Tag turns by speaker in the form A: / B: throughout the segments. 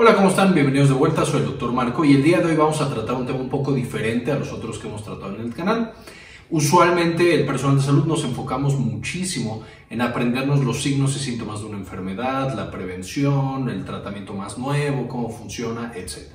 A: Hola, ¿cómo están? Bienvenidos de vuelta, soy el doctor Marco y el día de hoy vamos a tratar un tema un poco diferente a los otros que hemos tratado en el canal. Usualmente el personal de salud nos enfocamos muchísimo en aprendernos los signos y síntomas de una enfermedad, la prevención, el tratamiento más nuevo, cómo funciona, etc.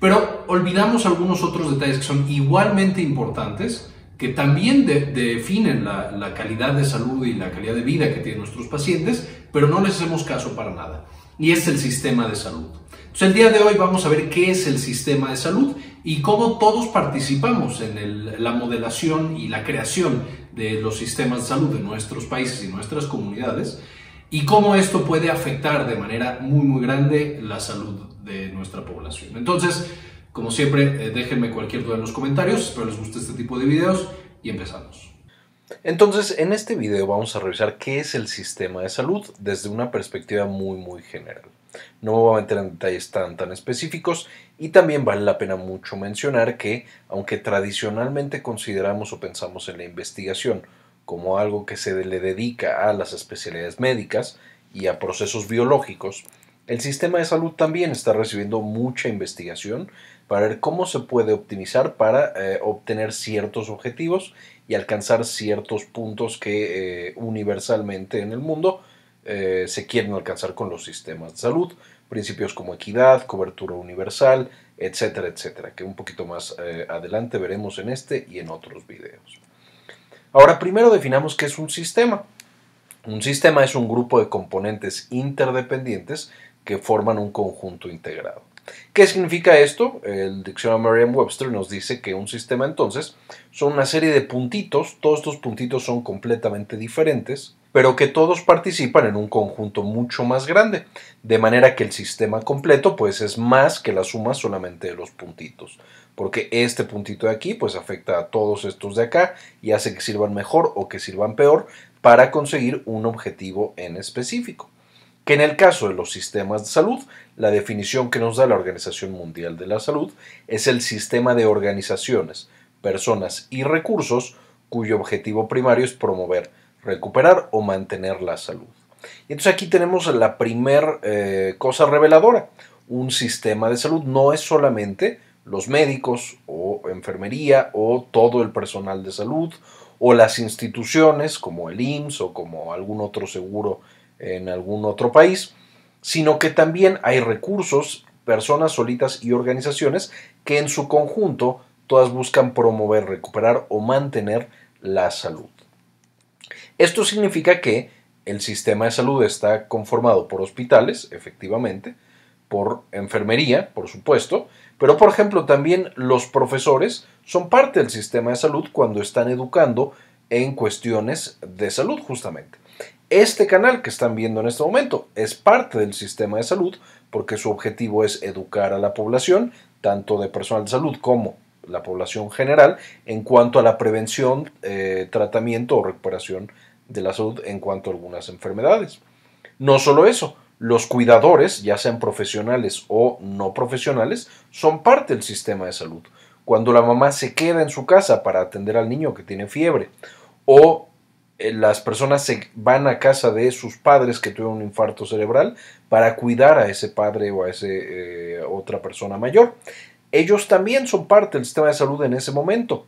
A: Pero olvidamos algunos otros detalles que son igualmente importantes, que también definen la, la calidad de salud y la calidad de vida que tienen nuestros pacientes, pero no les hacemos caso para nada y es el sistema de salud. Entonces, el día de hoy vamos a ver qué es el sistema de salud y cómo todos participamos en la modelación y la creación de los sistemas de salud de nuestros países y nuestras comunidades y cómo esto puede afectar de manera muy muy grande la salud de nuestra población. Entonces, como siempre, eh, déjenme cualquier duda en los comentarios, espero les guste este tipo de videos y empezamos. Entonces, en este video vamos a revisar qué es el sistema de salud desde una perspectiva muy muy general. No me voy a meter en detalles tan tan específicos y también vale la pena mucho mencionar que, aunque tradicionalmente consideramos o pensamos en la investigación como algo que se le dedica a las especialidades médicas y a procesos biológicos, el sistema de salud también está recibiendo mucha investigación para ver cómo se puede optimizar para eh, obtener ciertos objetivos y alcanzar ciertos puntos que eh, universalmente en el mundo eh, se quieren alcanzar con los sistemas de salud, principios como equidad, cobertura universal, etcétera, etcétera, que un poquito más adelante veremos en este y en otros videos. Ahora, primero definamos qué es un sistema. Un sistema es un grupo de componentes interdependientes que forman un conjunto integrado. ¿Qué significa esto? El diccionario Merriam-Webster nos dice que un sistema entonces son una serie de puntitos, todos estos puntitos son completamente diferentes, pero que todos participan en un conjunto mucho más grande, de manera que el sistema completo pues es más que la suma solamente de los puntitos, porque este puntito de aquí pues afecta a todos estos de acá y hace que sirvan mejor o que sirvan peor para conseguir un objetivo en específico que en el caso de los sistemas de salud, la definición que nos da la Organización Mundial de la Salud es el sistema de organizaciones, personas y recursos cuyo objetivo primario es promover, recuperar o mantener la salud. Y entonces aquí tenemos la primera eh, cosa reveladora. Un sistema de salud no es solamente los médicos o enfermería o todo el personal de salud o las instituciones como el IMSS o como algún otro seguro en algún otro país, sino que también hay recursos, personas solitas y organizaciones que en su conjunto todas buscan promover, recuperar o mantener la salud. Esto significa que el sistema de salud está conformado por hospitales, efectivamente, por enfermería, por supuesto, pero por ejemplo también los profesores son parte del sistema de salud cuando están educando en cuestiones de salud justamente. Este canal que están viendo en este momento es parte del sistema de salud porque su objetivo es educar a la población, tanto de personal de salud como la población general, en cuanto a la prevención, eh, tratamiento o recuperación de la salud en cuanto a algunas enfermedades. No solo eso, los cuidadores, ya sean profesionales o no profesionales, son parte del sistema de salud. Cuando la mamá se queda en su casa para atender al niño que tiene fiebre o eh, las personas se van a casa de sus padres que tuvieron un infarto cerebral para cuidar a ese padre o a esa eh, otra persona mayor. Ellos también son parte del sistema de salud en ese momento.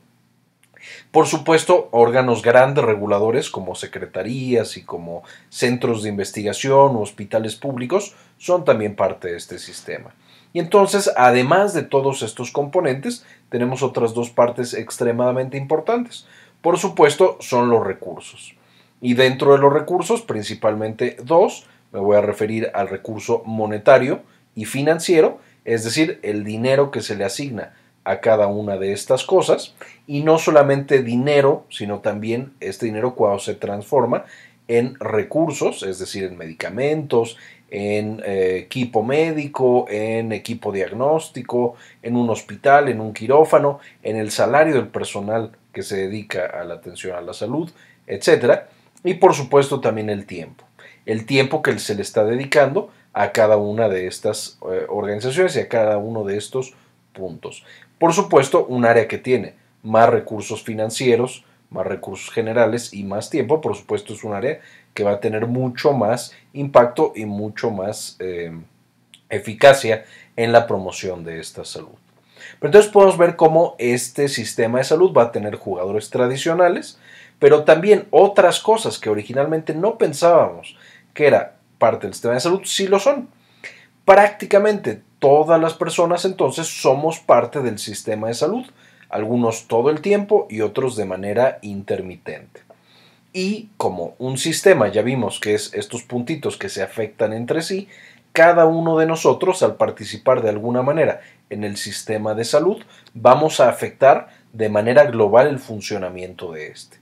A: Por supuesto, órganos grandes reguladores como secretarías y como centros de investigación o hospitales públicos son también parte de este sistema. Y entonces, además de todos estos componentes, tenemos otras dos partes extremadamente importantes por supuesto, son los recursos. Y dentro de los recursos, principalmente dos, me voy a referir al recurso monetario y financiero, es decir, el dinero que se le asigna a cada una de estas cosas, y no solamente dinero, sino también este dinero cuando se transforma en recursos, es decir, en medicamentos, en eh, equipo médico, en equipo diagnóstico, en un hospital, en un quirófano, en el salario del personal que se dedica a la atención a la salud, etcétera, Y por supuesto también el tiempo. El tiempo que se le está dedicando a cada una de estas eh, organizaciones y a cada uno de estos puntos. Por supuesto, un área que tiene más recursos financieros, más recursos generales y más tiempo, por supuesto, es un área que va a tener mucho más impacto y mucho más eh, eficacia en la promoción de esta salud. Pero entonces podemos ver cómo este sistema de salud va a tener jugadores tradicionales, pero también otras cosas que originalmente no pensábamos que era parte del sistema de salud, sí lo son. Prácticamente todas las personas entonces somos parte del sistema de salud, algunos todo el tiempo y otros de manera intermitente y como un sistema ya vimos que es estos puntitos que se afectan entre sí, cada uno de nosotros al participar de alguna manera en el sistema de salud vamos a afectar de manera global el funcionamiento de este.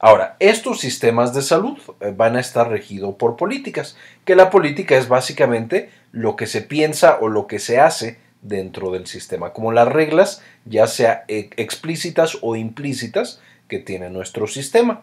A: Ahora, estos sistemas de salud eh, van a estar regidos por políticas, que la política es básicamente lo que se piensa o lo que se hace dentro del sistema, como las reglas, ya sea eh, explícitas o implícitas, que tiene nuestro sistema.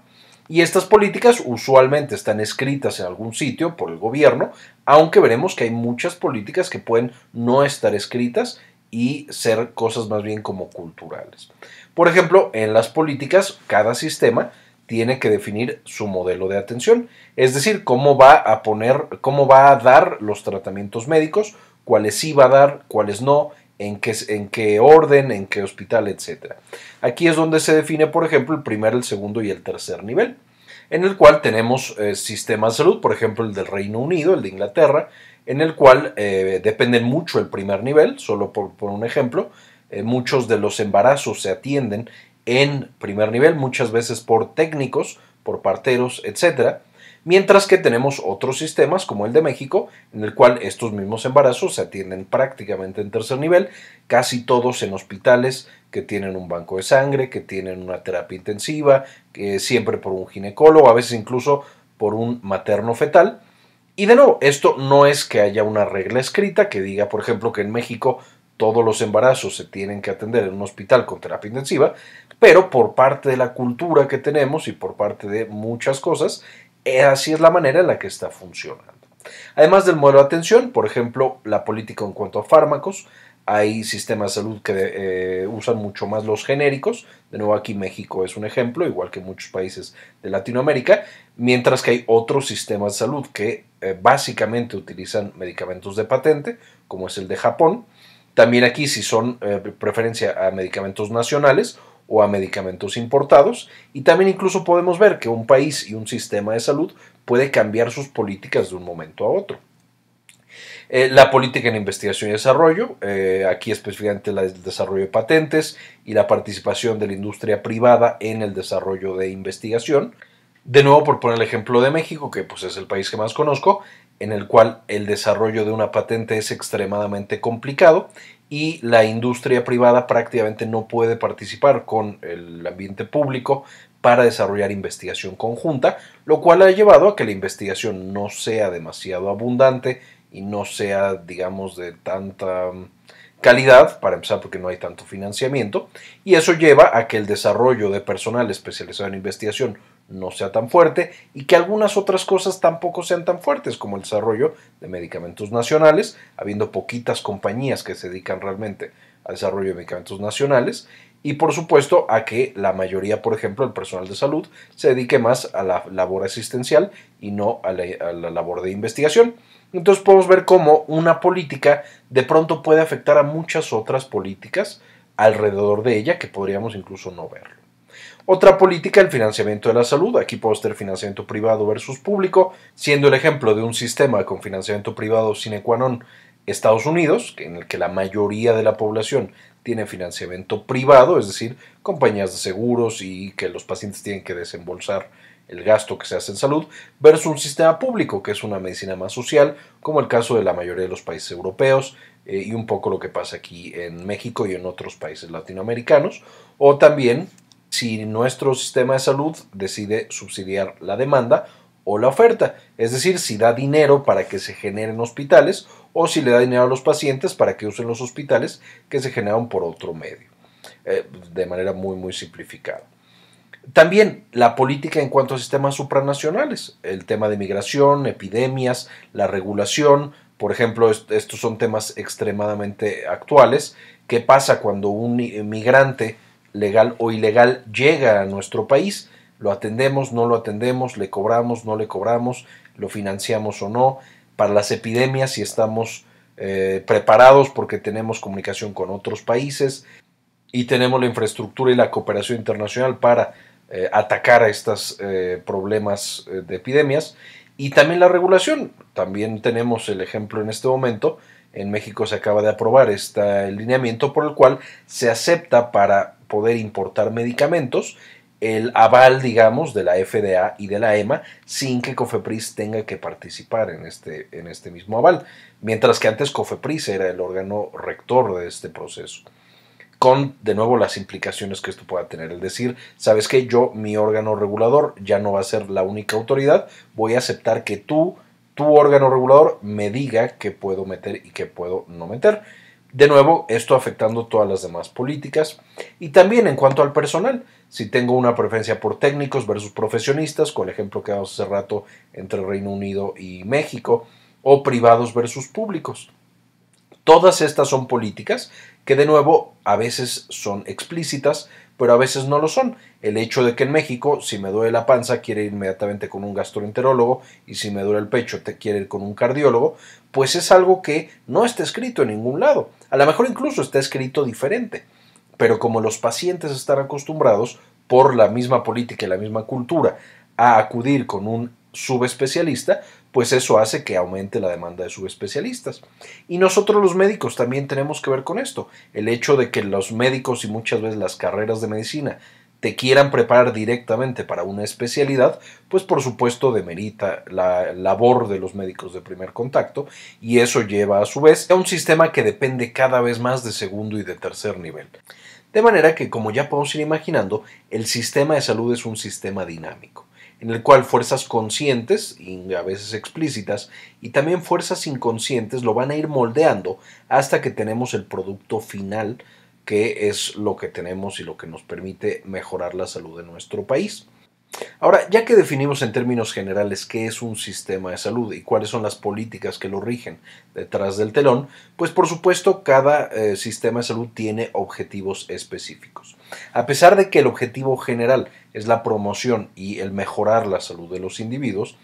A: Y estas políticas usualmente están escritas en algún sitio por el gobierno, aunque veremos que hay muchas políticas que pueden no estar escritas y ser cosas más bien como culturales. Por ejemplo, en las políticas, cada sistema tiene que definir su modelo de atención, es decir, cómo va a poner, cómo va a dar los tratamientos médicos, cuáles sí va a dar, cuáles no, en qué, orden, en qué hospital, etc. Aquí es donde se define, por ejemplo, el primer, el segundo y el tercer nivel, en el cual tenemos eh, sistemas de salud, por ejemplo, el del Reino Unido, el de Inglaterra, en el cual depende eh, dependen mucho el primer nivel, solo por, un ejemplo, eh, muchos de los embarazos se atienden en primer nivel, muchas veces por técnicos, por parteros, etcétera mientras que tenemos otros sistemas como el de México, en el cual estos mismos embarazos se atienden prácticamente en tercer nivel, casi todos en hospitales que tienen un banco de sangre, que tienen una terapia intensiva, que siempre por un ginecólogo, a veces incluso por un materno fetal. Y de nuevo, esto no es que haya una regla escrita que diga, por ejemplo, que en México todos los embarazos se tienen que atender en un hospital con terapia intensiva, pero por parte de la cultura que tenemos y por parte de muchas cosas, eh, así es la manera en la que está funcionando. Además del modelo de atención, por ejemplo, la política en cuanto a fármacos, hay sistemas de salud que eh, usan mucho más los genéricos. De nuevo, aquí México es un ejemplo, igual que muchos países de Latinoamérica, mientras que hay otros sistemas de salud que eh, básicamente utilizan medicamentos de patente, como es el de Japón. También aquí, si son preferencia a medicamentos nacionales o a medicamentos importados y también incluso podemos ver que un país y un sistema de salud puede cambiar sus políticas de un momento a otro. Eh, la política en investigación y desarrollo, eh, aquí específicamente el desarrollo de patentes y la participación de la industria privada en el desarrollo de investigación. De nuevo, por poner el ejemplo de México, que pues, es el país que más conozco, en el cual el desarrollo de una patente es extremadamente complicado y la industria privada prácticamente no puede participar con el ambiente público para desarrollar investigación conjunta, lo cual ha llevado a que la investigación no sea demasiado abundante y no sea, digamos, de tanta mm, calidad, para empezar porque no hay tanto financiamiento, y eso lleva a que el desarrollo de personal especializado en investigación no sea tan fuerte y que algunas otras cosas tampoco sean tan fuertes como el desarrollo de medicamentos nacionales, habiendo poquitas compañías que se dedican realmente al desarrollo de medicamentos nacionales y por supuesto a que la mayoría, por ejemplo, el personal de salud se dedique más a la labor asistencial y no a la, labor de investigación. Entonces podemos ver cómo una política de pronto puede afectar a muchas otras políticas alrededor de ella que podríamos incluso no ver. Otra política, el financiamiento de la salud. Aquí puedo tener financiamiento privado versus público, siendo el ejemplo de un sistema con financiamiento privado sine qua non Estados Unidos, en el que la mayoría de la población tiene financiamiento privado, es decir, compañías de seguros y que los pacientes tienen que desembolsar el gasto que se hace en salud, versus un sistema público, que es una medicina más social, como el caso de la mayoría de los países europeos eh, y un poco lo que pasa aquí en México y en otros países latinoamericanos, o también si nuestro sistema de salud decide subsidiar la demanda o la oferta, es decir, si da dinero para que se generen hospitales o si le da dinero a los pacientes para que usen los hospitales que se generan por otro medio, eh, de manera muy, muy simplificada. También la política en cuanto a sistemas supranacionales, el tema de migración, epidemias, la regulación, por ejemplo, estos son temas extremadamente actuales. ¿Qué pasa cuando un migrante legal o ilegal llega a nuestro país, lo atendemos, no lo atendemos, le cobramos, no le cobramos, lo financiamos o no, para las epidemias si estamos eh, preparados porque tenemos comunicación con otros países y tenemos la infraestructura y la cooperación internacional para eh, atacar a estos eh, problemas de epidemias y también la regulación. También tenemos el ejemplo en este momento. En México se acaba de aprobar este lineamiento por el cual se acepta para poder importar medicamentos, el aval, digamos, de la FDA y de la EMA sin que Cofepris tenga que participar en este, en este mismo aval, mientras que antes Cofepris era el órgano rector de este proceso con de nuevo las implicaciones que esto pueda tener. el decir, sabes que yo, mi órgano regulador, ya no va a ser la única autoridad, voy a aceptar que tú, tu órgano regulador, me diga qué puedo meter y qué puedo no meter. De nuevo, esto afectando todas las demás políticas. Y también en cuanto al personal, si tengo una preferencia por técnicos versus profesionistas, con el ejemplo que damos hace rato entre Reino Unido y México, o privados versus públicos. Todas estas son políticas que de nuevo a veces son explícitas, pero a veces no lo son. El hecho de que en México, si me duele la panza, quiere ir inmediatamente con un gastroenterólogo y si me duele el pecho, te quiere ir con un cardiólogo, pues es algo que no está escrito en ningún lado. A lo mejor incluso está escrito diferente, pero como los pacientes están acostumbrados por la misma política y la misma cultura a acudir con un subespecialista, pues eso hace que aumente la demanda de subespecialistas. Y nosotros los médicos también tenemos que ver con esto. El hecho de que los médicos y muchas veces las carreras de medicina te quieran preparar directamente para una especialidad, pues por supuesto demerita la labor de los médicos de primer contacto y eso lleva a su vez a un sistema que depende cada vez más de segundo y de tercer nivel. De manera que, como ya podemos ir imaginando, el sistema de salud es un sistema dinámico en el cual fuerzas conscientes y a veces explícitas y también fuerzas inconscientes lo van a ir moldeando hasta que tenemos el producto final que es lo que tenemos y lo que nos permite mejorar la salud de nuestro país. Ahora, ya que definimos en términos generales qué es un sistema de salud y cuáles son las políticas que lo rigen detrás del telón, pues por supuesto cada eh, sistema de salud tiene objetivos específicos. A pesar de que el objetivo general es la promoción y el mejorar la salud de los individuos,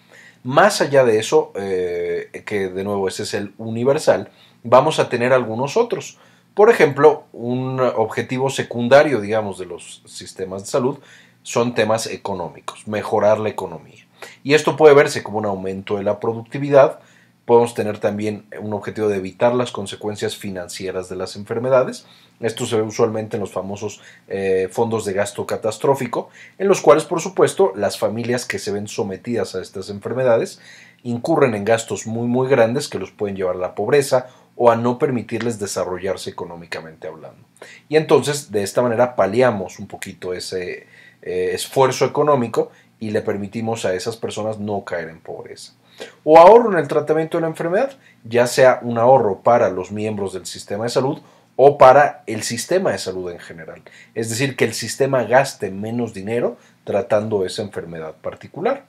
A: más allá de eso, eh, que de nuevo ese es el universal, vamos a tener algunos otros. Por ejemplo, un objetivo secundario, digamos, de los sistemas de salud son temas económicos, mejorar la economía. Y esto puede verse como un aumento de la productividad, podemos tener también un objetivo de evitar las consecuencias financieras de las enfermedades. Esto se ve usualmente en los famosos eh, fondos de gasto catastrófico, en los cuales, por supuesto, las familias que se ven sometidas a estas enfermedades incurren en gastos muy, muy grandes que los pueden llevar a la pobreza o a no permitirles desarrollarse económicamente hablando. Y entonces, de esta manera, paliamos un poquito ese eh, esfuerzo económico y le permitimos a esas personas no caer en pobreza o ahorro en el tratamiento de la enfermedad, ya sea un ahorro para los miembros del sistema de salud o para el sistema de salud en general. Es decir, que el sistema gaste menos dinero tratando esa enfermedad particular.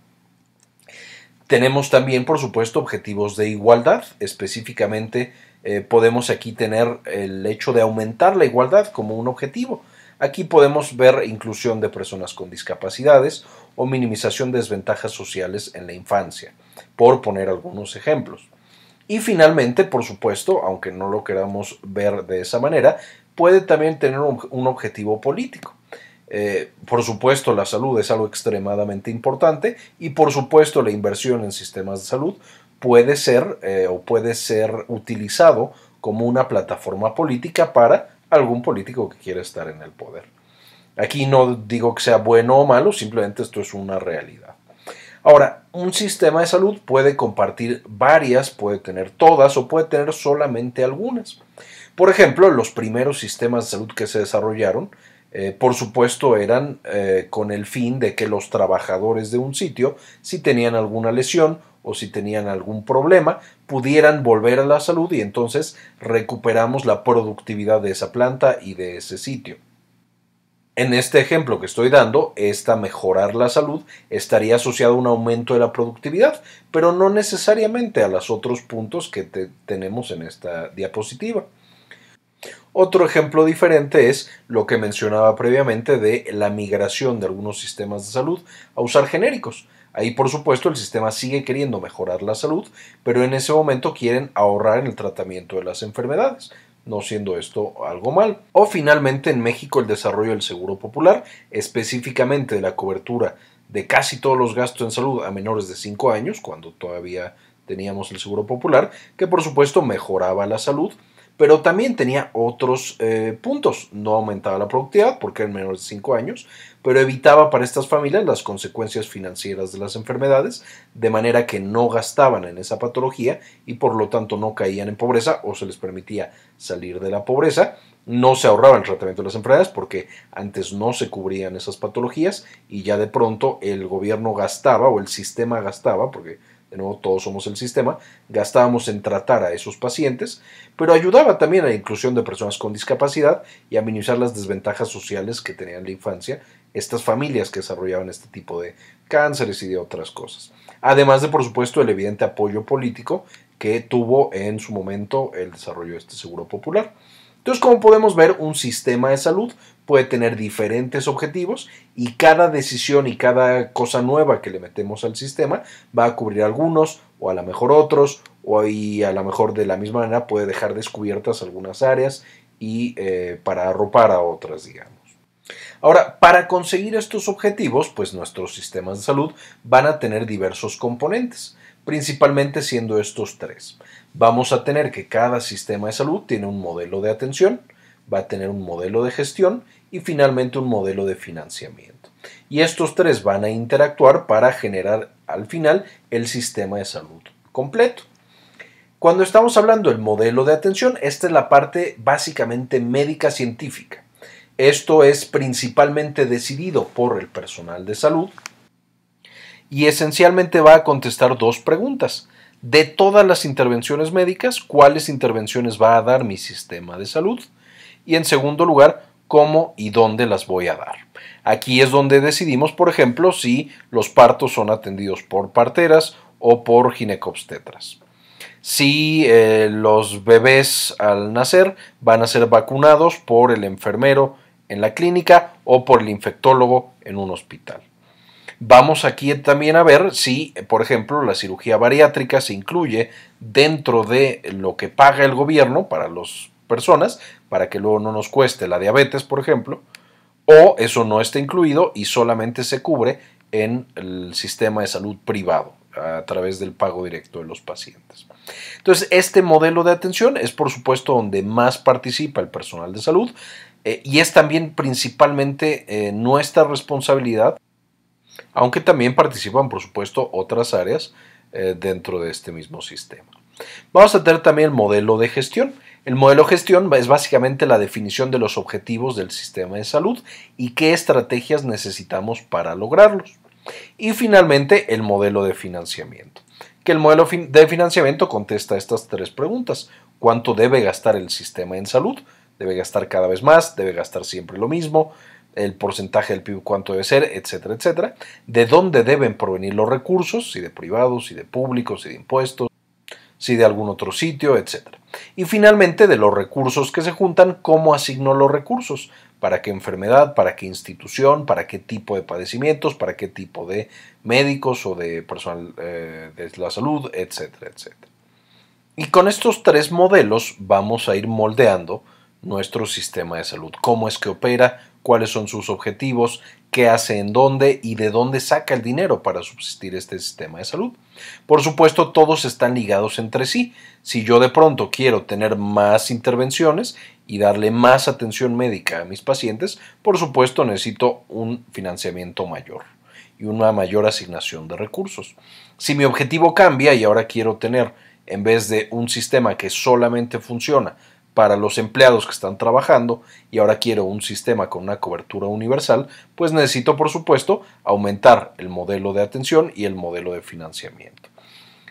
A: Tenemos también, por supuesto, objetivos de igualdad. Específicamente, eh, podemos aquí tener el hecho de aumentar la igualdad como un objetivo. Aquí podemos ver inclusión de personas con discapacidades o minimización de desventajas sociales en la infancia por poner algunos ejemplos. Y finalmente, por supuesto, aunque no lo queramos ver de esa manera, puede también tener un objetivo político. Eh, por supuesto, la salud es algo extremadamente importante y por supuesto la inversión en sistemas de salud puede ser eh, o puede ser utilizado como una plataforma política para algún político que quiera estar en el poder. Aquí no digo que sea bueno o malo, simplemente esto es una realidad. Ahora, un sistema de salud puede compartir varias, puede tener todas o puede tener solamente algunas. Por ejemplo, los primeros sistemas de salud que se desarrollaron, eh, por supuesto, eran eh, con el fin de que los trabajadores de un sitio, si tenían alguna lesión o si tenían algún problema, pudieran volver a la salud y entonces recuperamos la productividad de esa planta y de ese sitio. En este ejemplo que estoy dando, esta mejorar la salud estaría asociada a un aumento de la productividad, pero no necesariamente a los otros puntos que tenemos en esta diapositiva. Otro ejemplo diferente es lo que mencionaba previamente de la migración de algunos sistemas de salud a usar genéricos. Ahí, por supuesto, el sistema sigue queriendo mejorar la salud, pero en ese momento quieren ahorrar en el tratamiento de las enfermedades no siendo esto algo mal. O finalmente en México el desarrollo del Seguro Popular, específicamente de la cobertura de casi todos los gastos en salud a menores de 5 años, cuando todavía teníamos el Seguro Popular, que por supuesto mejoraba la salud pero también tenía otros eh, puntos. No aumentaba la productividad porque eran menores de 5 años, pero evitaba para estas familias las consecuencias financieras de las enfermedades, de manera que no gastaban en esa patología y por lo tanto no caían en pobreza o se les permitía salir de la pobreza. No se ahorraba el tratamiento de las enfermedades porque antes no se cubrían esas patologías y ya de pronto el gobierno gastaba o el sistema gastaba, porque de nuevo todos somos el sistema, gastábamos en tratar a esos pacientes, pero ayudaba también a la inclusión de personas con discapacidad y a minimizar las desventajas sociales que tenían la infancia estas familias que desarrollaban este tipo de cánceres y de otras cosas. Además de, por supuesto, el evidente apoyo político que tuvo en su momento el desarrollo de este seguro popular. Entonces, como podemos ver, un sistema de salud puede tener diferentes objetivos y cada decisión y cada cosa nueva que le metemos al sistema va a cubrir algunos o a lo mejor otros o ahí a lo mejor de la misma manera puede dejar descubiertas algunas áreas y eh, para arropar a otras, digamos. Ahora, para conseguir estos objetivos, pues nuestros sistemas de salud van a tener diversos componentes, principalmente siendo estos tres. Vamos a tener que cada sistema de salud tiene un modelo de atención, va a tener un modelo de gestión y finalmente un modelo de financiamiento. Y estos tres van a interactuar para generar al final el sistema de salud completo. Cuando estamos hablando del modelo de atención, esta es la parte básicamente médica científica. Esto es principalmente decidido por el personal de salud y esencialmente va a contestar dos preguntas. De todas las intervenciones médicas, ¿cuáles intervenciones va a dar mi sistema de salud? Y en segundo lugar, cómo y dónde las voy a dar. Aquí es donde decidimos, por ejemplo, si los partos son atendidos por parteras o por ginecobstetras. Si eh, los bebés al nacer van a ser vacunados por el enfermero en la clínica o por el infectólogo en un hospital. Vamos aquí también a ver si, por ejemplo, la cirugía bariátrica se incluye dentro de lo que paga el gobierno para los personas para que luego no nos cueste la diabetes, por ejemplo, o eso no está incluido y solamente se cubre en el sistema de salud privado a través del pago directo de los pacientes. Entonces, este modelo de atención es por supuesto donde más participa el personal de salud eh, y es también principalmente eh, nuestra responsabilidad, aunque también participan por supuesto otras áreas eh, dentro de este mismo sistema. Vamos a tener también el modelo de gestión. El modelo de gestión es básicamente la definición de los objetivos del sistema de salud y qué estrategias necesitamos para lograrlos. Y finalmente, el modelo de financiamiento, que el modelo de financiamiento contesta estas tres preguntas. ¿Cuánto debe gastar el sistema en salud? ¿Debe gastar cada vez más? ¿Debe gastar siempre lo mismo? el porcentaje del PIB cuánto debe ser, etcétera, etcétera, de dónde deben provenir los recursos, si de privados, si de públicos, si de impuestos, si de algún otro sitio, etc. Y finalmente, de los recursos que se juntan, cómo asigno los recursos, para qué enfermedad, para qué institución, para qué tipo de padecimientos, para qué tipo de médicos o de personal eh, de la salud, etcétera, etcétera. Y con estos tres modelos vamos a ir moldeando nuestro sistema de salud, cómo es que opera, cuáles son sus objetivos, qué hace en dónde y de dónde saca el dinero para subsistir este sistema de salud. Por supuesto, todos están ligados entre sí. Si yo de pronto quiero tener más intervenciones y darle más atención médica a mis pacientes, por supuesto necesito un financiamiento mayor y una mayor asignación de recursos. Si mi objetivo cambia y ahora quiero tener, en vez de un sistema que solamente funciona para los empleados que están trabajando y ahora quiero un sistema con una cobertura universal, pues necesito, por supuesto, aumentar el modelo de atención y el modelo de financiamiento.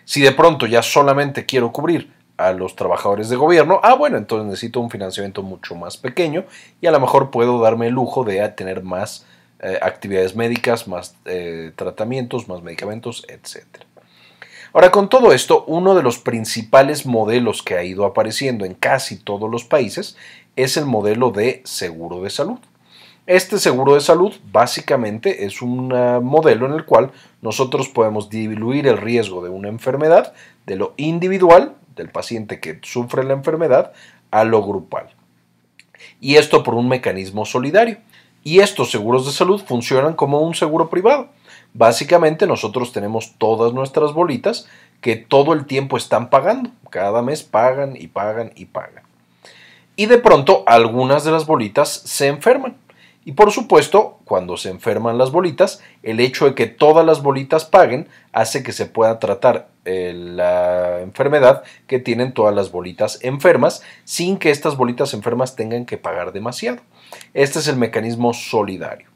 A: Si de pronto ya solamente quiero cubrir a los trabajadores de gobierno, ah, bueno, entonces necesito un financiamiento mucho más pequeño y a lo mejor puedo darme el lujo de tener más eh, actividades médicas, más eh, tratamientos, más medicamentos, etcétera. Ahora, con todo esto, uno de los principales modelos que ha ido apareciendo en casi todos los países es el modelo de seguro de salud. Este seguro de salud básicamente es un ah, modelo en el cual nosotros podemos diluir el riesgo de una enfermedad de lo individual, del paciente que sufre la enfermedad, a lo grupal. Y esto por un mecanismo solidario. Y estos seguros de salud funcionan como un seguro privado. Básicamente nosotros tenemos todas nuestras bolitas que todo el tiempo están pagando. Cada mes pagan y pagan y pagan. Y de pronto algunas de las bolitas se enferman. Y por supuesto, cuando se enferman las bolitas, el hecho de que todas las bolitas paguen hace que se pueda tratar eh, la enfermedad que tienen todas las bolitas enfermas sin que estas bolitas enfermas tengan que pagar demasiado. Este es el mecanismo solidario.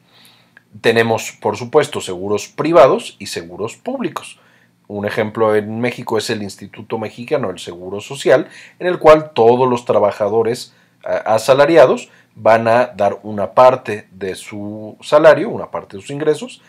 A: Tenemos, por supuesto, seguros privados y seguros públicos. Un ejemplo en México es el Instituto Mexicano del Seguro Social, en el cual todos los trabajadores asalariados van a dar una parte de su salario, una parte de sus ingresos,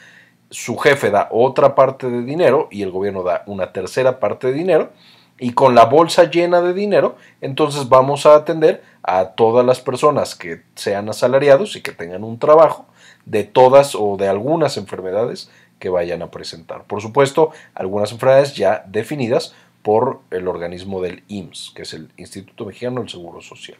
A: su jefe da otra parte de dinero y el gobierno da una tercera parte de dinero y con la bolsa llena de dinero, entonces vamos a atender a todas las personas que sean asalariados y que tengan un trabajo de todas o de algunas enfermedades que vayan a presentar. Por supuesto, algunas enfermedades ya definidas por el organismo del IMSS, que es el Instituto Mexicano del Seguro Social.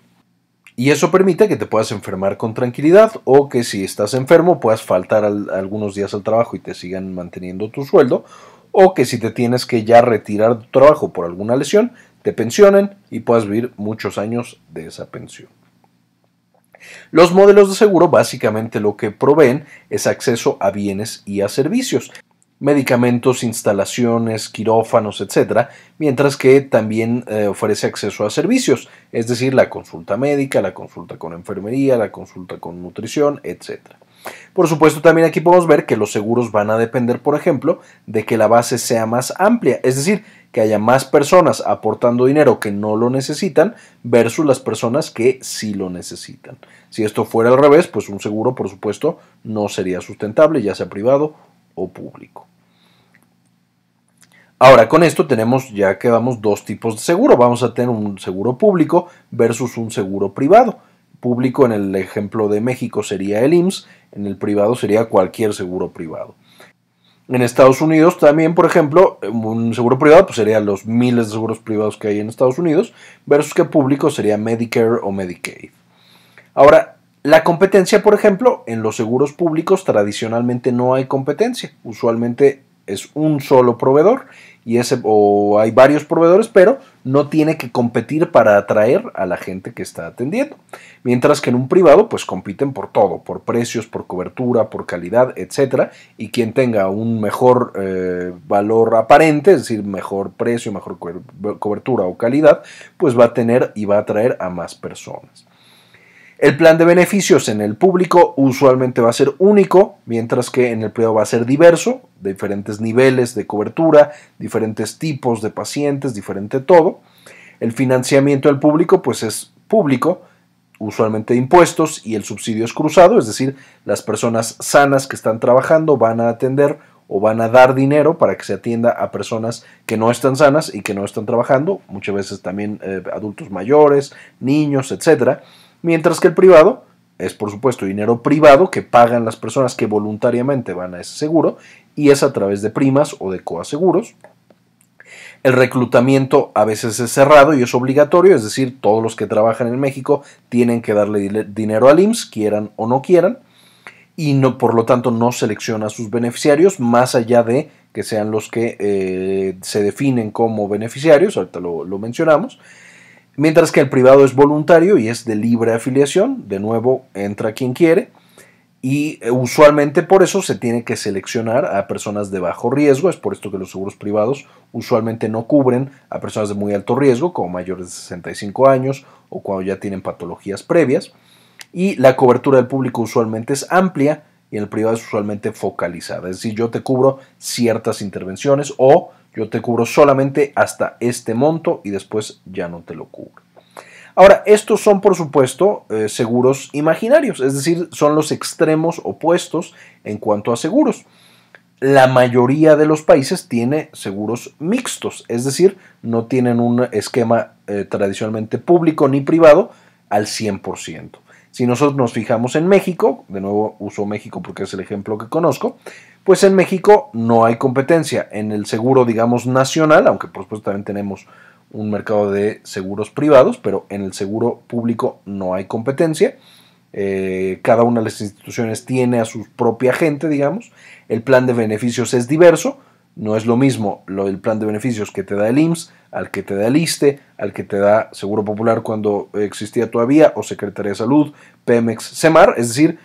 A: Y eso permite que te puedas enfermar con tranquilidad o que si estás enfermo puedas faltar algunos días al trabajo y te sigan manteniendo tu sueldo o que si te tienes que ya retirar de tu trabajo por alguna lesión, te pensionen y puedas vivir muchos años de esa pensión. Los modelos de seguro básicamente lo que proveen es acceso a bienes y a servicios, medicamentos, instalaciones, quirófanos, etcétera, mientras que también eh, ofrece acceso a servicios, es decir, la consulta médica, la consulta con enfermería, la consulta con nutrición, etcétera. Por supuesto, también aquí podemos ver que los seguros van a depender, por ejemplo, de que la base sea más amplia, es decir, que haya más personas aportando dinero que no lo necesitan versus las personas que sí lo necesitan. Si esto fuera al revés, pues un seguro, por supuesto, no sería sustentable, ya sea privado o público. Ahora, con esto tenemos ya que vamos dos tipos de seguro. Vamos a tener un seguro público versus un seguro privado. Público en el ejemplo de México sería el IMSS en el privado sería cualquier seguro privado. En Estados Unidos también, por ejemplo, un seguro privado pues sería los miles de seguros privados que hay en Estados Unidos, versus que público sería Medicare o Medicaid. Ahora, la competencia, por ejemplo, en los seguros públicos tradicionalmente no hay competencia, usualmente es un solo proveedor y o hay varios proveedores, pero no tiene que competir para atraer a la gente que está atendiendo. Mientras que en un privado, pues compiten por todo, por precios, por cobertura, por calidad, etcétera, y quien tenga un mejor eh, valor aparente, es decir, mejor precio, mejor cobertura o calidad, pues va a tener y va a atraer a más personas. El plan de beneficios en el público usualmente va a ser único, mientras que en el privado va a ser diverso, diferentes niveles de cobertura, diferentes tipos de pacientes, diferente todo. El financiamiento del público pues es público, usualmente impuestos y el subsidio es cruzado, es decir, las personas sanas que están trabajando van a atender o van a dar dinero para que se atienda a personas que no están sanas y que no están trabajando, muchas veces también eh, adultos mayores, niños, etcétera mientras que el privado es por supuesto dinero privado que pagan las personas que voluntariamente van a ese seguro y es a través de primas o de coaseguros. El reclutamiento a veces es cerrado y es obligatorio, es decir, todos los que trabajan en México tienen que darle dinero al IMSS, quieran o no quieran, y no, por lo tanto no selecciona a sus beneficiarios más allá de que sean los que eh, se definen como beneficiarios, ahorita lo, lo mencionamos mientras que el privado es voluntario y es de libre afiliación, de nuevo entra quien quiere y eh, usualmente por eso se tiene que seleccionar a personas de bajo riesgo, es por esto que los seguros privados usualmente no cubren a personas de muy alto riesgo, como mayores de 65 años o cuando ya tienen patologías previas, y la cobertura del público usualmente es amplia y el privado es usualmente focalizada, es decir, yo te cubro ciertas intervenciones o yo te cubro solamente hasta este monto y después ya no te lo cubro. Ahora, estos son por supuesto eh, seguros imaginarios, es decir, son los extremos opuestos en cuanto a seguros. La mayoría de los países tiene seguros mixtos, es decir, no tienen un esquema eh, tradicionalmente público ni privado al 100%. Si nosotros nos fijamos en México, de nuevo uso México porque es el ejemplo que conozco, pues en México no hay competencia. En el seguro, digamos, nacional, aunque por supuesto también tenemos un mercado de seguros privados, pero en el seguro público no hay competencia. Eh, cada una de las instituciones tiene a su propia gente, digamos. El plan de beneficios es diverso. No es lo mismo el plan de beneficios que te da el IMSS, al que te da el ISTE, al que te da Seguro Popular cuando existía todavía, o Secretaría de Salud, Pemex, Semar, Es decir,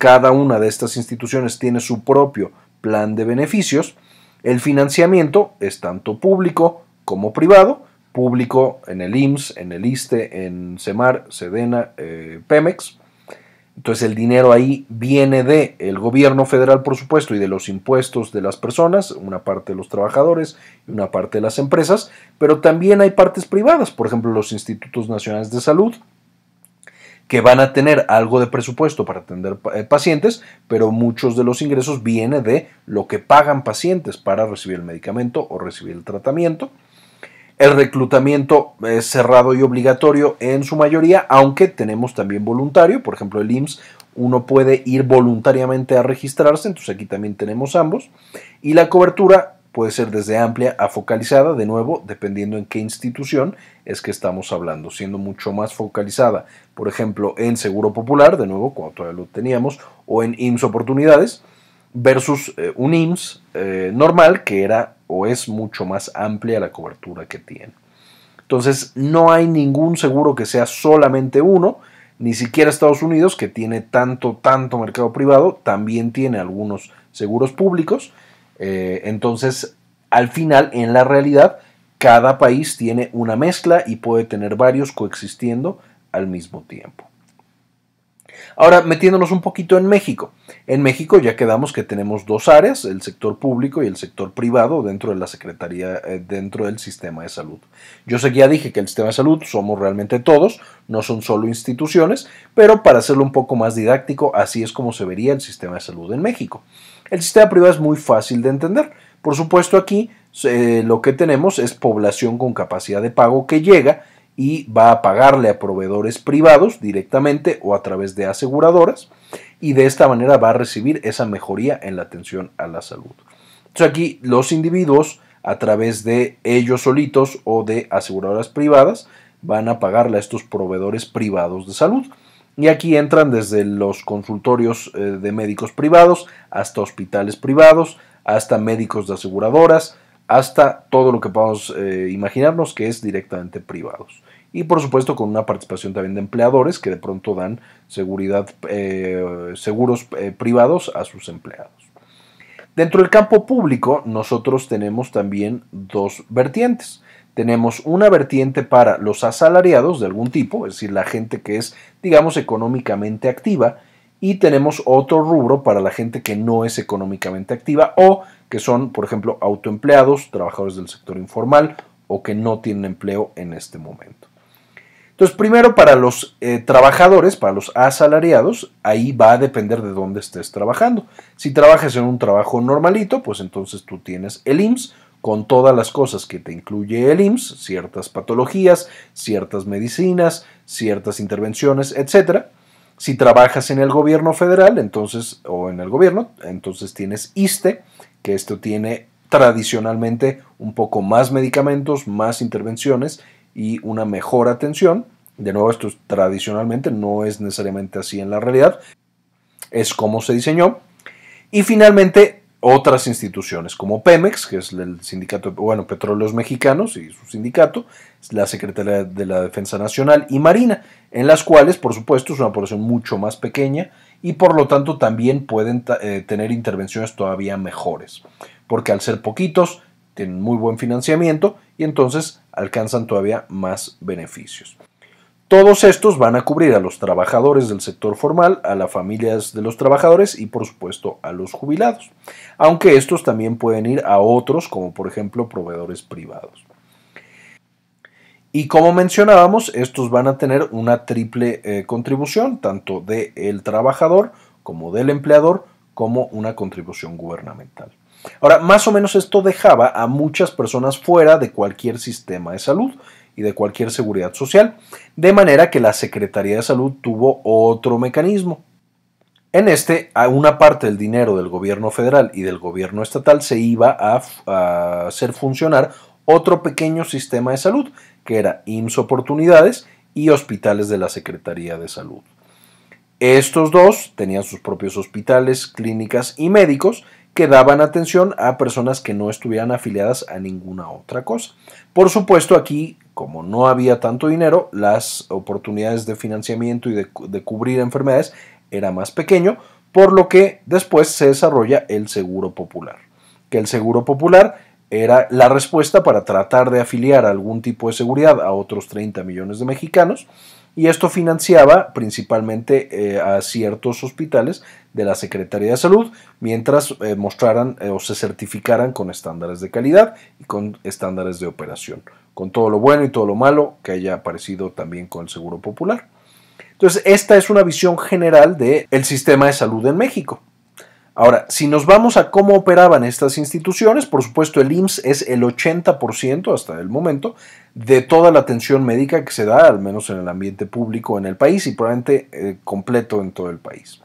A: cada una de estas instituciones tiene su propio plan de beneficios, el financiamiento es tanto público como privado, público en el IMSS, en el ISTE, en CEMAR, SEDENA, eh, Pemex. Entonces el dinero ahí viene del el gobierno federal, por supuesto, y de los impuestos de las personas, una parte de los trabajadores y una parte de las empresas, pero también hay partes privadas, por ejemplo, los institutos nacionales de salud, que van a tener algo de presupuesto para atender eh, pacientes, pero muchos de los ingresos vienen de lo que pagan pacientes para recibir el medicamento o recibir el tratamiento. El reclutamiento es cerrado y obligatorio en su mayoría, aunque tenemos también voluntario, por ejemplo el IMSS uno puede ir voluntariamente a registrarse, entonces aquí también tenemos ambos. Y la cobertura puede ser desde amplia a focalizada, de nuevo, dependiendo en qué institución es que estamos hablando, siendo mucho más focalizada, por ejemplo, en Seguro Popular, de nuevo, cuando todavía lo teníamos, o en IMSS Oportunidades, versus eh, un IMSS eh, normal, que era o es mucho más amplia la cobertura que tiene. Entonces, no hay ningún seguro que sea solamente uno, ni siquiera Estados Unidos, que tiene tanto, tanto mercado privado, también tiene algunos seguros públicos, eh, entonces, al final, en la realidad, cada país tiene una mezcla y puede tener varios coexistiendo al mismo tiempo. Ahora, metiéndonos un poquito en México. En México ya quedamos que tenemos dos áreas, el sector público y el sector privado dentro de la Secretaría, eh, dentro del sistema de salud. Yo sé que ya dije que el sistema de salud somos realmente todos, no son solo instituciones, pero para hacerlo un poco más didáctico, así es como se vería el sistema de salud en México. El sistema privado es muy fácil de entender. Por supuesto, aquí eh, lo que tenemos es población con capacidad de pago que llega y va a pagarle a proveedores privados directamente o a través de aseguradoras y de esta manera va a recibir esa mejoría en la atención a la salud. Entonces aquí los individuos a través de ellos solitos o de aseguradoras privadas van a pagarle a estos proveedores privados de salud. Y aquí entran desde los consultorios eh, de médicos privados hasta hospitales privados, hasta médicos de aseguradoras, hasta todo lo que podamos eh, imaginarnos que es directamente privados. Y por supuesto con una participación también de empleadores que de pronto dan seguridad, eh, seguros privados a sus empleados. Dentro del campo público nosotros tenemos también dos vertientes. Tenemos una vertiente para los asalariados de algún tipo, es decir, la gente que es, digamos, económicamente activa, y tenemos otro rubro para la gente que no es económicamente activa o que son, por ejemplo, autoempleados, trabajadores del sector informal o que no tienen empleo en este momento. Entonces, primero para los eh, trabajadores, para los asalariados, ahí va a depender de dónde estés trabajando. Si trabajas en un trabajo normalito, pues entonces tú tienes el IMSS con todas las cosas que te incluye el IMSS, ciertas patologías, ciertas medicinas, ciertas intervenciones, etc. Si trabajas en el gobierno federal, entonces, o en el gobierno, entonces tienes ISTE, que esto tiene tradicionalmente un poco más medicamentos, más intervenciones y una mejor atención. De nuevo, esto es tradicionalmente, no es necesariamente así en la realidad, es como se diseñó. Y finalmente, otras instituciones como Pemex, que es el sindicato, bueno, Petróleos Mexicanos y su sindicato, la Secretaría de la Defensa Nacional y Marina, en las cuales, por supuesto, es una población mucho más pequeña y por lo tanto también pueden eh, tener intervenciones todavía mejores, porque al ser poquitos, tienen muy buen financiamiento y entonces alcanzan todavía más beneficios. Todos estos van a cubrir a los trabajadores del sector formal, a las familias de los trabajadores y por supuesto a los jubilados, aunque estos también pueden ir a otros como por ejemplo proveedores privados. Y como mencionábamos, estos van a tener una triple eh, contribución, tanto del trabajador como del empleador, como una contribución gubernamental. Ahora, más o menos esto dejaba a muchas personas fuera de cualquier sistema de salud y de cualquier seguridad social, de manera que la Secretaría de Salud tuvo otro mecanismo. En este, una parte del dinero del gobierno federal y del gobierno estatal se iba a, a hacer funcionar otro pequeño sistema de salud, que era IMSS Oportunidades y hospitales de la Secretaría de Salud. Estos dos tenían sus propios hospitales, clínicas y médicos que daban atención a personas que no estuvieran afiliadas a ninguna otra cosa. Por supuesto, aquí como no había tanto dinero, las oportunidades de financiamiento y de, cubrir enfermedades era más pequeño, por lo que después se desarrolla el seguro popular. Que el seguro popular era la respuesta para tratar de afiliar algún tipo de seguridad a otros 30 millones de mexicanos y esto financiaba principalmente eh, a ciertos hospitales de la Secretaría de Salud mientras eh, mostraran eh, o se certificaran con estándares de calidad y con estándares de operación, con todo lo bueno y todo lo malo que haya aparecido también con el Seguro Popular. Entonces, esta es una visión general del el sistema de salud en México. Ahora, si nos vamos a cómo operaban estas instituciones, por supuesto el IMSS es el 80% hasta el momento de toda la atención médica que se da, al menos en el ambiente público en el país y probablemente eh, completo en todo el país.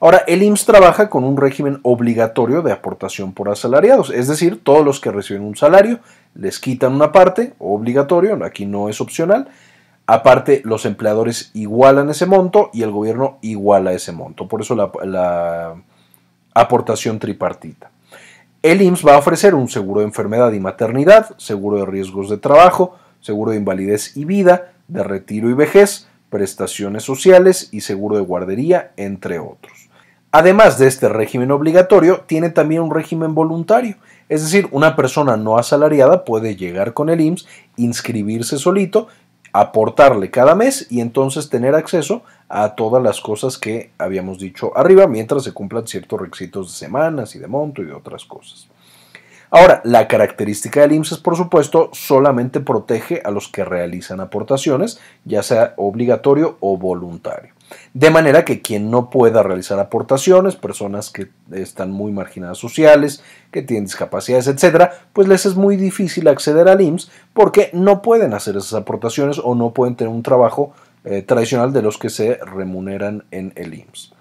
A: Ahora, el IMSS trabaja con un régimen obligatorio de aportación por asalariados, es decir, todos los que reciben un salario les quitan una parte, obligatorio, aquí no es opcional, Aparte, los empleadores igualan ese monto y el gobierno iguala ese monto. Por eso la, aportación tripartita. El IMSS va a ofrecer un seguro de enfermedad y maternidad, seguro de riesgos de trabajo, seguro de invalidez y vida, de retiro y vejez, prestaciones sociales y seguro de guardería, entre otros. Además de este régimen obligatorio, tiene también un régimen voluntario, es decir, una persona no asalariada puede llegar con el IMSS, inscribirse solito aportarle cada mes y entonces tener acceso a todas las cosas que habíamos dicho arriba mientras se cumplan ciertos requisitos de semanas y de monto y de otras cosas. Ahora, la característica del IMSS es, por supuesto, solamente protege a los que realizan aportaciones, ya sea obligatorio o voluntario. De manera que quien no pueda realizar aportaciones, personas que están muy marginadas sociales, que tienen discapacidades, etcétera, pues les es muy difícil acceder al IMSS porque no pueden hacer esas aportaciones o no pueden tener un trabajo eh, tradicional de los que se remuneran en el IMSS.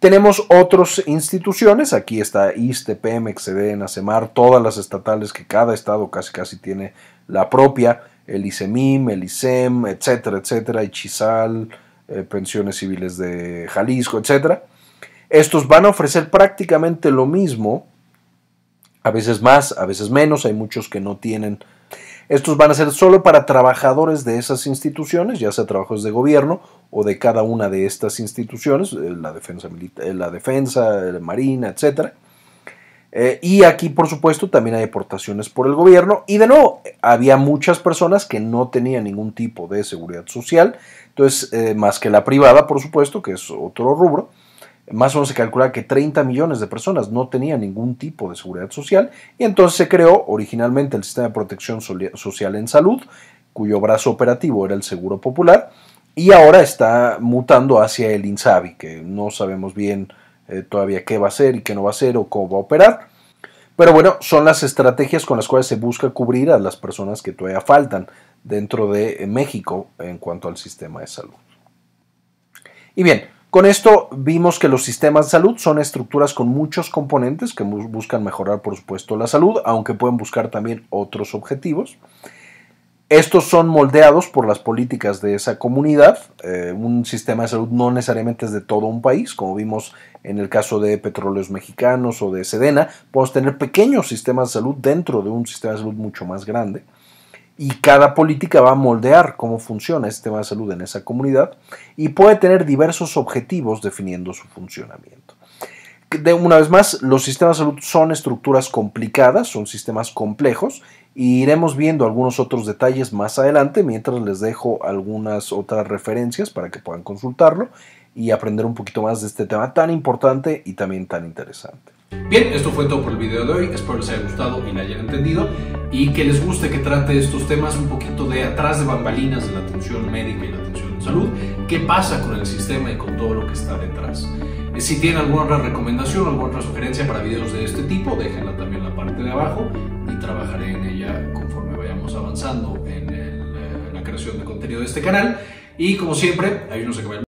A: Tenemos otras instituciones, aquí está ISTE, Pemex, ACEMAR, ASEMAR, todas las estatales que cada estado casi casi tiene la propia, el ICEMIM, el ICEM, etcétera, etcétera, Ichizal, eh, Pensiones Civiles de Jalisco, etcétera. Estos van a ofrecer prácticamente lo mismo, a veces más, a veces menos, hay muchos que no tienen estos van a ser solo para trabajadores de esas instituciones, ya sea trabajos de gobierno o de cada una de estas instituciones, eh, la defensa, eh, la defensa eh, marina, etc. y aquí, por supuesto, también hay aportaciones por el gobierno. Y de nuevo, había muchas personas que no tenían ningún tipo de seguridad social, entonces, más que la privada, por supuesto, que es otro rubro más o menos se calcula que 30 millones de personas no tenían ningún tipo de seguridad social y entonces se creó originalmente el sistema de protección social en salud, cuyo brazo operativo era el Seguro Popular y ahora está mutando hacia el INSABI, que no sabemos bien eh, todavía qué va a ser y qué no va a ser o cómo va a operar. Pero bueno, son las estrategias con las cuales se busca cubrir a las personas que todavía faltan dentro de eh, México en cuanto al sistema de salud. Y bien, con esto vimos que los sistemas de salud son estructuras con muchos componentes que buscan mejorar, por supuesto, la salud, aunque pueden buscar también otros objetivos. Estos son moldeados por las políticas de esa comunidad. Eh, un sistema de salud no necesariamente es de todo un país, como vimos en el caso de petróleos mexicanos o de Sedena. Podemos tener pequeños sistemas de salud dentro de un sistema de salud mucho más grande y cada política va a moldear cómo funciona este tema de salud en esa comunidad y puede tener diversos objetivos definiendo su funcionamiento una vez más, los sistemas de salud son estructuras complicadas, son sistemas complejos, y iremos viendo algunos otros detalles más adelante, mientras les dejo algunas otras referencias para que puedan consultarlo y aprender un poquito más de este tema tan importante y también tan interesante. Bien, esto fue todo por el video de hoy, espero les haya gustado y la hayan entendido y que les guste que trate estos temas un poquito de atrás de bambalinas de la atención médica y la atención de salud, qué pasa con el sistema y con todo lo que está detrás. Si tienen alguna otra recomendación, alguna otra sugerencia para videos de este tipo, déjenla también en la parte de abajo y trabajaré en ella conforme vayamos avanzando en, eh, la creación de contenido de este canal. Y como siempre, hay unos que